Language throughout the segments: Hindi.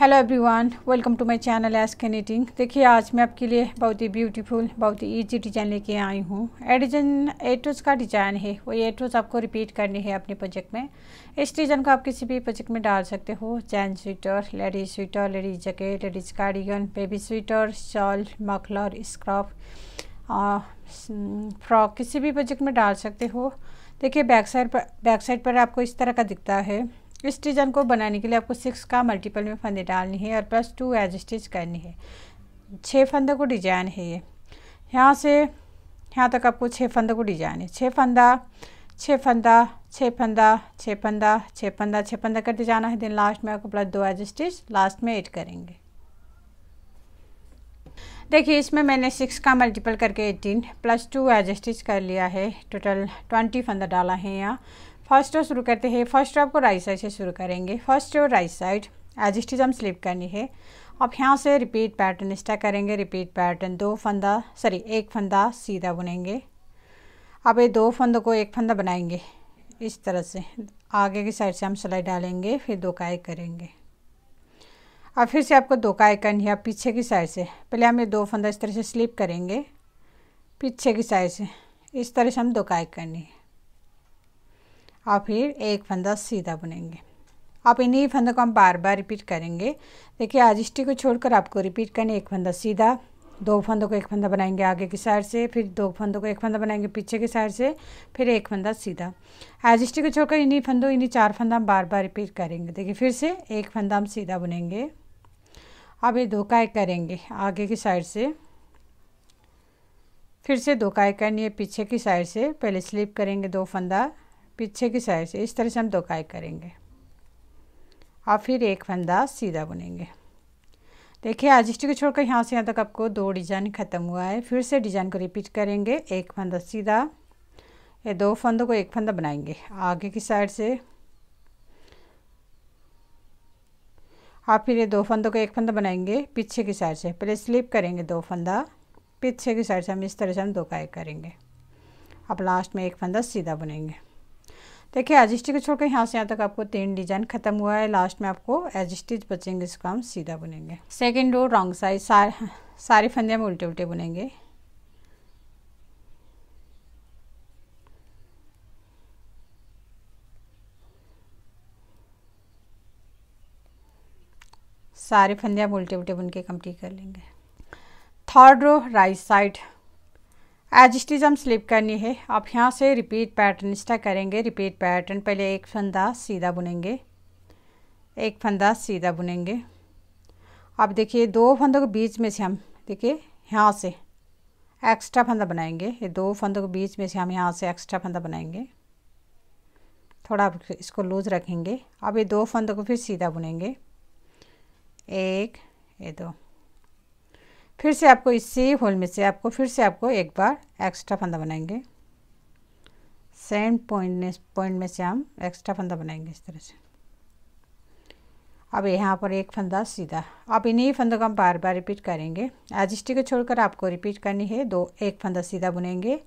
hello everyone welcome to my channel S knitting देखिए आज मैं आपके लिए बहुत ही ब्यूटीफुल बहुत ही इजी डिज़ाइन लेके आई हूँ एडिजन एटोज का डिज़ाइन है वो एटोज आपको रिपीट करनी है अपने प्रोजेक्ट में इस डिज़ाइन को आप किसी भी प्रोजेक्ट में डाल सकते हो चैन sweater ladies sweater ladies jacket ladies cardigan baby sweater shawl मकलर स्क्रॉप फ्रॉक किसी भी प्रोजेक्ट में डाल सकते हो देखिए बैक साइड पर बैक साइड पर आपको इस तरह का दिखता है इस डिजाइन को बनाने के लिए आपको सिक्स का मल्टीपल में फंदे डालनी है और प्लस टू एज स्टिच करनी है छः फंदों को डिजाइन है ये यहाँ से यहाँ तक आपको छः फंदों को डिजाइन है छः फंदा छः फंदा छः फंदा छः फंदा छः फंदा छः फंदा करते जाना है देन लास्ट में आपको प्लस दो एज स्टिच लास्ट में एड करेंगे देखिए इसमें मैंने सिक्स का मल्टीपल करके eighteen plus two edge stitch कर लिया है टोटल ट्वेंटी फंदा डाला है यहाँ फर्स्ट रो शुरू करते हैं फर्स्ट रो आपको राइट साइड से शुरू करेंगे first row right side edge stitch हम स्लिप करनी है अब यहाँ से रिपीट पैटर्न स्टार्ट करेंगे रिपीट पैटर्न दो फंदा सॉरी एक फंदा सीधा बुनेंगे अब ये दो फंदों को एक फंदा बनाएंगे इस तरह से आगे की साइड से हम सिलाई डालेंगे फिर दो काय करेंगे अब फिर से आपको दो काय करनी है पीछे की साइड से पहले हम ये दो फंदा इस तरह से स्लिप करेंगे पीछे की साइड से इस तरह से हम दो काय करनी है और फिर एक फंदा सीधा बुनेंगे आप इन्हीं फंदों को हम बार बार रिपीट करेंगे देखिए आजिष्टी को छोड़कर आपको रिपीट करनी एक फंदा सीधा दो फंदों को एक फंदा बनाएंगे आगे की साइड से फिर दो फंदों को एक फंदा बनाएंगे पीछे की साइड से फिर एक फंदा सीधा एजिस्टी को छोड़कर इन्हीं फंदों इन्हीं चार फंदा हम बार बार रिपीट करेंगे देखिए फिर से एक फंदा हम सीधा बुनेंगे अब ये दो काय करेंगे आगे की साइड से फिर से दो काय करनी है पीछे की साइड से पहले स्लिप करेंगे दो फंदा पीछे की साइड से इस तरह से हम दो काय करेंगे और फिर एक फंदा सीधा बुनेंगे देखिए आज स्टिक छोड़कर यहाँ से यहाँ तक आपको दो डिजाइन ख़त्म हुआ है फिर से डिजाइन को रिपीट करेंगे एक फंदा सीधा ये दो फंदों को एक फंदा बनाएंगे आगे की साइड से और फिर ये दो फंदों को एक फंदा बनाएंगे पीछे की साइड से पहले स्लिप करेंगे दो फंदा पीछे की साइड से हम इस तरह से हम दो काय करेंगे अब लास्ट में एक फंदा सीधा बुनेंगे देखिए एजिस्टिच को छोड़कर यहाँ से यहाँ तक आपको तीन डिजाइन खत्म हुआ है लास्ट में आपको एजिस्टिज बचेंगे इसको हम सीधा बुनेंगे सेकेंड रो रॉन्ग साइज सारे सारे फंदे में उल्टे उल्टे बुनेंगे सारे हम उल्टे उल्टे बुन के कम्प्लीट कर लेंगे थर्ड रो राइट साइड हम स्लिप करनी है आप यहाँ से रिपीट पैटर्न स्टा करेंगे रिपीट पैटर्न पहले एक फंदा सीधा बुनेंगे एक फंदा सीधा बुनेंगे अब देखिए दो फंदों के बीच में से हम देखिए यहाँ से एक्स्ट्रा फंदा बनाएंगे ये दो फंदों के बीच में से हम यहाँ से एक्स्ट्रा फंदा बनाएंगे थोड़ा इसको लूज रखेंगे अब ये दो फंदों को फिर सीधा बुनेंगे एक ये दो फिर से आपको इसी होल में से आपको फिर से आपको एक बार एक्स्ट्रा फंदा बनाएंगे सेम पॉइंट पॉइंट में से हम एक्स्ट्रा फंदा बनाएंगे इस तरह से अब यहाँ पर एक फंदा सीधा अब इन्हीं फंदों को हम बार बार रिपीट करेंगे एजिस्टी को छोड़कर आपको रिपीट करनी है दो एक फंदा सीधा बुनेंगे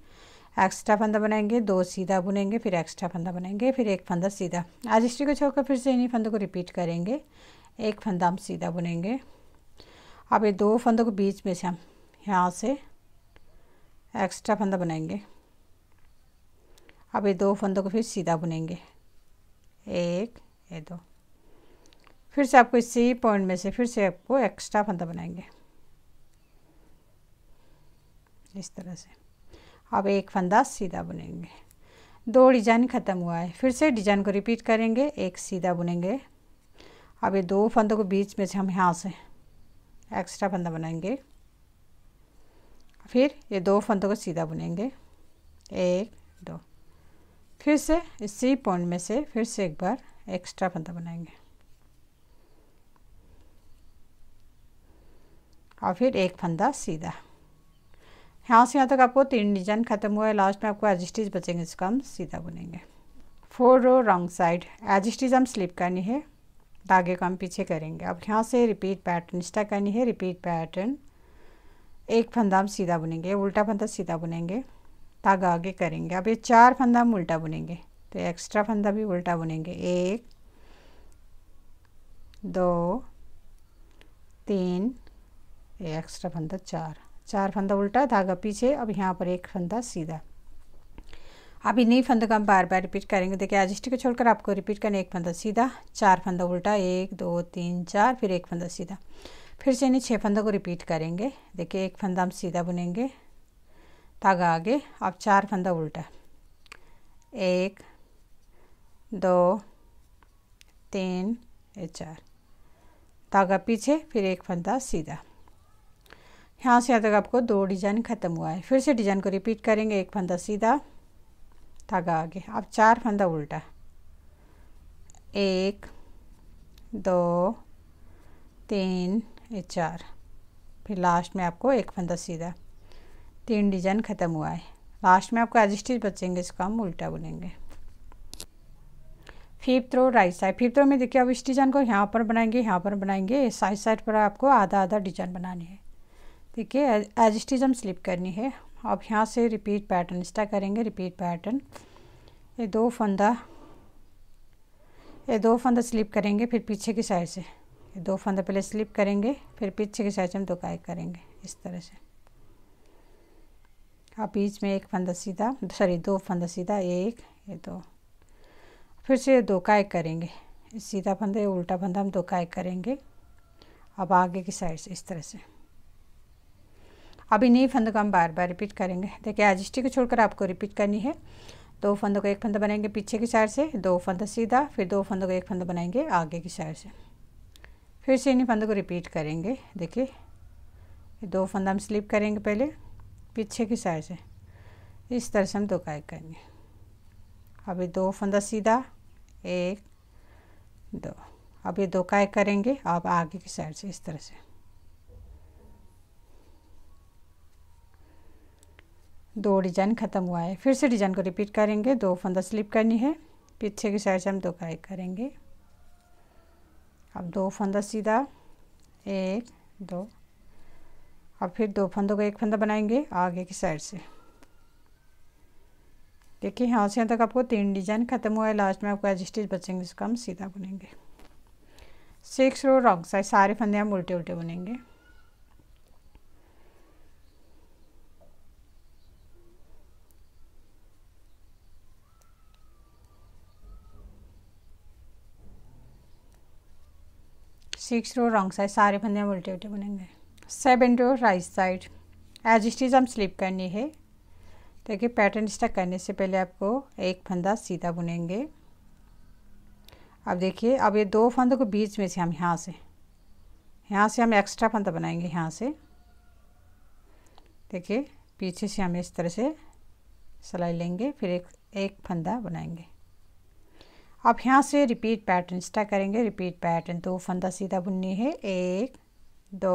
एक्स्ट्रा फंदा बनाएंगे दो सीधा बुनेंगे फिर एक्स्ट्रा फंदा बनाएंगे फिर एक फंदा सीधा एजिस्टी को छोड़कर फिर से इन्हीं फंदों को रिपीट करेंगे एक फंदा हम सीधा बुनेंगे अब ये दो फंदों के बीच में से हम यहाँ से एक्स्ट्रा फंदा बनाएंगे अब ये दो फंदों को फिर सीधा बुनेंगे एक ये दो फिर से आपको इसी पॉइंट में से फिर से आपको एक्स्ट्रा फंदा बनाएंगे इस तरह से अब एक फंदा सीधा बुनेंगे दो डिजाइन ख़त्म हुआ है फिर से डिजाइन को रिपीट करेंगे एक सीधा बुनेंगे अब ये दो फंदों को बीच में से हम यहाँ से एक्स्ट्रा फंदा बनाएंगे फिर ये दो फंदों को सीधा बुनेंगे एक दो फिर से इसी पॉइंट में से फिर से एक बार एक्स्ट्रा फंदा बनाएंगे और फिर एक फंदा सीधा यहाँ से यहाँ तक आपको तीन डिजाइन खत्म हुआ है लास्ट में आपको एजिस्टीज बचेंगे इसका हम सीधा बुनेंगे four row wrong side edge stitch हम स्लिप करनी है धागे को हम पीछे करेंगे अब यहाँ से रिपीट पैटर्न स्टा करनी है रिपीट पैटर्न एक फंदा हम सीधा बुनेंगे उल्टा फंदा सीधा बुनेंगे धागा आगे करेंगे अब ये चार फंदा हम उल्टा बुनेंगे तो एक्स्ट्रा फंदा भी उल्टा बुनेंगे एक दो तीन एक्स्ट्रा फंदा चार चार फंदा उल्टा धागा पीछे अब यहाँ पर एक फंदा सीधा आप इन्हीं फंदों का हम बार बार रिपीट करेंगे देखिए एजिस्ट को छोड़कर आपको रिपीट करना एक फंदा सीधा चार फंदा उल्टा एक दो तीन चार फिर एक फंदा सीधा फिर से इन्हें छः फंदों को रिपीट करेंगे देखिए एक फंदा हम सीधा बुनेंगे धागा आगे अब चार फंदा उल्टा एक दो तीन ये चार धागा पीछे फिर एक फंदा सीधा यहाँ से यहाँ तक आपको दो डिजाइन ख़त्म हुआ है फिर से डिजाइन को रिपीट करेंगे एक फंदा सीधा धागा आगे अब चार फंदा उल्टा एक दो तीन ये चार फिर लास्ट में आपको एक फंदा सीधा तीन डिजाइन ख़त्म हुआ है लास्ट में आपको एजस्टिज बचेंगे इसको हम उल्टा बुनेंगे fifth row right side fifth row में देखिए अब इस डिजाइन को यहाँ पर बनाएंगे यहाँ पर बनाएंगे साइड साइड पर आपको आधा आधा डिजाइन बनानी है ठीक है एजिस्टिज हम स्लिप करनी है अब यहाँ से रिपीट पैटर्न इस तरह करेंगे रिपीट पैटर्न ये दो फंदा ये दो फंदा स्लिप करेंगे फिर पीछे की साइड से ये दो फंदा पहले स्लिप करेंगे फिर पीछे की साइड से हम दुकाई करेंगे इस तरह से अब बीच में एक फंदा सीधा सॉरी दो फंदा सीधा एक ये दो फिर से ये दो काय करेंगे सीधा फंदा ये उल्टा फंदा हम दो काय करेंगे अब आगे की साइड से इस तरह से अभी नहीं फंदों को हम बार बार रिपीट करेंगे देखिए आज को छोड़कर आपको रिपीट करनी है दो फंदों को एक फंदा बनाएंगे पीछे की साइड से दो फंदा सीधा फिर दो फंदों को एक फंदा बनाएंगे आगे की साइड से फिर से इन्हीं फंदों को रिपीट करेंगे देखिए दो फंदा हम स्लिप करेंगे पहले पीछे की साइड से इस तरह से हम दो काय करेंगे अभी दो फंदा सीधा एक दो अब ये दो काय करेंगे अब आगे की साइड से इस तरह से दो डिजाइन ख़त्म हुआ है फिर से डिजाइन को रिपीट करेंगे दो फंदा स्लिप करनी है पीछे की साइड से हम दो कलाई करेंगे अब दो फंदा सीधा एक दो अब फिर दो फंदों का एक फंदा बनाएंगे आगे की साइड से देखिए यहाँ से यहाँ तक आपको तीन डिजाइन खत्म हुआ है लास्ट में आपको एज स्टिच बचेंगे इसका हम सीधा बुनेंगे सिक्स रो रॉन्ग साइड सारे फंदे हम उल्टे उल्टे बुनेंगे सिक्स रो रॉन्ग साइड सारे फंदे हम उल्टे उल्टे बुनेंगे seven row right side edge इज हम स्लिप करनी है देखिए पैटर्न स्टक करने से पहले आपको एक फंदा सीधा बुनेंगे अब देखिए अब ये दो फंदों को बीच में से हम यहाँ से यहाँ से हम एक्स्ट्रा फंदा बनाएंगे यहाँ से देखिए पीछे से हम इस तरह से सिलाई लेंगे फिर एक एक फंदा बनाएंगे अब यहाँ से रिपीट पैटर्न स्टा करेंगे रिपीट पैटर्न दो फंदा सीधा बुननी है एक दो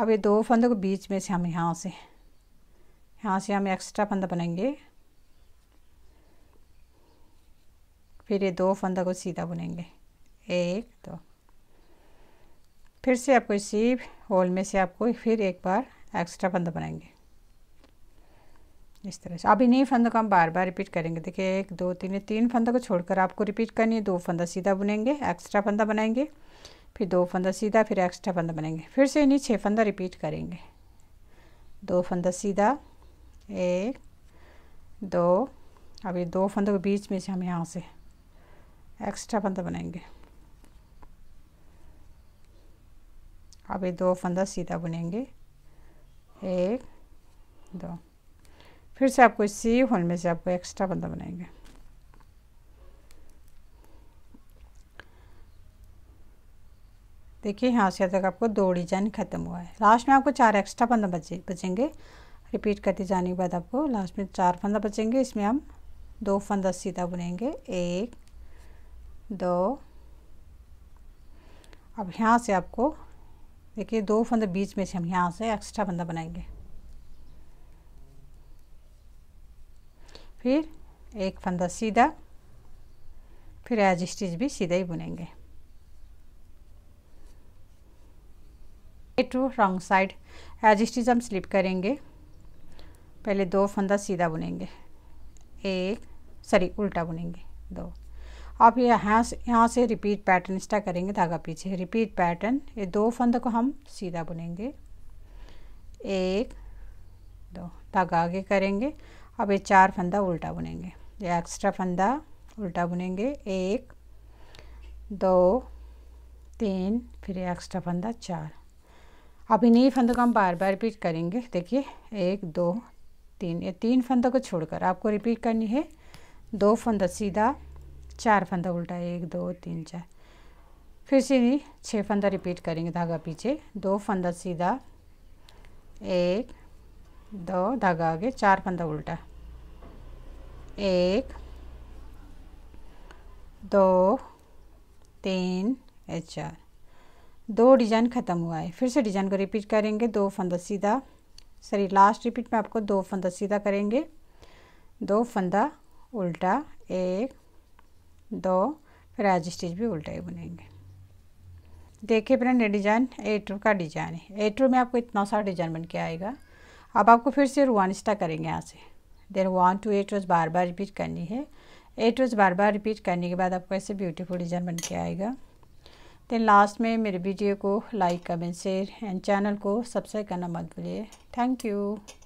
अब ये दो फंदों को बीच में से हम यहाँ से यहाँ से हम एक्स्ट्रा फंदा बनाएंगे फिर ये दो फंदा को सीधा बुनेंगे एक दो फिर से आपको इसी होल में से आपको फिर एक बार एक्स्ट्रा फंदा बनाएंगे इस तरह से अब इन्हीं फंदों को हम बार बार रिपीट करेंगे देखिए एक दो तीन तीन फंदों को छोड़कर आपको रिपीट करनी है दो फंदा सीधा बुनेंगे एक्स्ट्रा फंदा बनाएंगे फिर दो फंदा सीधा फिर एक्स्ट्रा फंदा बनाएंगे फिर से इन्हीं छः फंदा रिपीट करेंगे दो फंदा सीधा एक दो अब दो फंदों के बीच में से हम यहाँ से एक्स्ट्रा फंदा बनाएंगे अभी दो फंदा सीधा बुनेंगे एक दो फिर से आपको इसी होल में से आपको एक्स्ट्रा बंदा बनाएंगे देखिए यहाँ से तक आपको दो डिजाइन ख़त्म हुआ है लास्ट में आपको चार एक्स्ट्रा बंदा बचे बचेंगे रिपीट करते जाने के बाद आपको लास्ट में चार फंदा बचेंगे इसमें हम दो फंदा सीधा बुनेंगे एक दो अब यहाँ से आपको देखिए दो फंदा बीच में से हम यहाँ से एक्स्ट्रा फंदा बनाएंगे फिर एक फंदा सीधा फिर एज स्टिच भी सीधा ही बुनेंगे two wrong side edge stitch हम स्लिप करेंगे पहले दो फंदा सीधा बुनेंगे एक सॉरी उल्टा बुनेंगे दो आप यहाँ से यहाँ से रिपीट पैटर्न स्टा करेंगे धागा पीछे रिपीट पैटर्न ये दो फंद को हम सीधा बुनेंगे एक दो धागा आगे करेंगे अब ये चार फंदा उल्टा बुनेंगे ये एक्स्ट्रा फंदा उल्टा बुनेंगे एक दो तीन फिर एक्स्ट्रा फंदा चार अब इन्हीं फंदों को हम बार बार रिपीट करेंगे देखिए एक दो तीन ये तीन फंदों को छोड़कर आपको रिपीट करनी है दो फंदा सीधा चार फंदा उल्टा एक दो तीन चार फिर से छः फंदा रिपीट करेंगे धागा पीछे दो फंदा सीधा एक दो धागा आगे चार फंदा उल्टा एक दो तीन या चार दो डिजाइन ख़त्म हुआ है फिर से डिजाइन को रिपीट करेंगे दो फंदा सीधा सॉरी लास्ट रिपीट में आपको दो फंदा सीधा करेंगे दो फंदा उल्टा एक दो फिर आज स्टिच भी उल्टा ही बुनेंगे देखिए फ्रेंड ये डिज़ाइन ए टू का डिज़ाइन है ए टू में आपको इतना सारा डिज़ाइन बन के आएगा अब आपको फिर से रुआन इस्टा करेंगे यहाँ से then one two eight rows बार बार रिपीट करनी है एट रोज़ बार बार रिपीट करने के बाद आपको ऐसे ब्यूटीफुल डिज़ाइन बन के आएगा देन लास्ट में मेरे वीडियो को like comment share and channel को सब्सक्राइब करना मत भूलिए थैंक यू